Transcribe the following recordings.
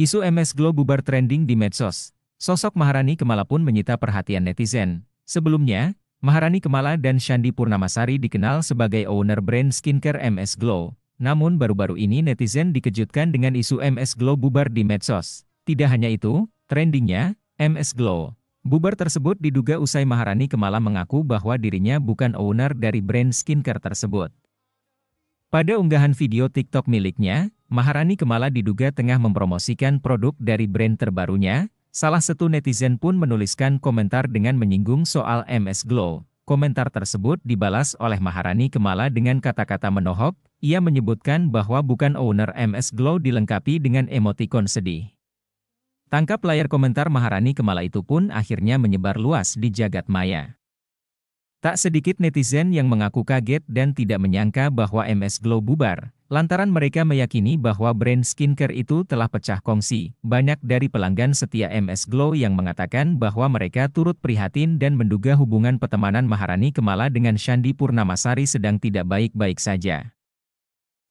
Isu MS Glow bubar trending di medsos. Sosok Maharani Kemala pun menyita perhatian netizen. Sebelumnya, Maharani Kemala dan Shandi Purnamasari dikenal sebagai owner brand skincare MS Glow. Namun baru-baru ini netizen dikejutkan dengan isu MS Glow bubar di medsos. Tidak hanya itu, trendingnya, MS Glow. Bubar tersebut diduga usai Maharani Kemala mengaku bahwa dirinya bukan owner dari brand skincare tersebut. Pada unggahan video TikTok miliknya, Maharani Kemala diduga tengah mempromosikan produk dari brand terbarunya, salah satu netizen pun menuliskan komentar dengan menyinggung soal MS Glow. Komentar tersebut dibalas oleh Maharani Kemala dengan kata-kata menohok, ia menyebutkan bahwa bukan owner MS Glow dilengkapi dengan emotikon sedih. Tangkap layar komentar Maharani Kemala itu pun akhirnya menyebar luas di jagat maya. Tak sedikit netizen yang mengaku kaget dan tidak menyangka bahwa MS Glow bubar, lantaran mereka meyakini bahwa brand skincare itu telah pecah kongsi. Banyak dari pelanggan setia MS Glow yang mengatakan bahwa mereka turut prihatin dan menduga hubungan pertemanan Maharani Kemala dengan Shandi Purnamasari sedang tidak baik-baik saja.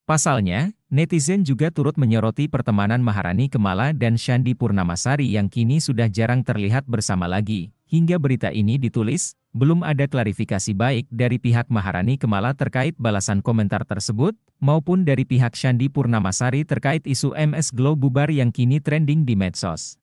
Pasalnya, netizen juga turut menyoroti pertemanan Maharani Kemala dan Shandi Purnamasari yang kini sudah jarang terlihat bersama lagi, Hingga berita ini ditulis, belum ada klarifikasi baik dari pihak Maharani Kemala terkait balasan komentar tersebut, maupun dari pihak Shandi Purnamasari terkait isu MS Glow bubar yang kini trending di medsos.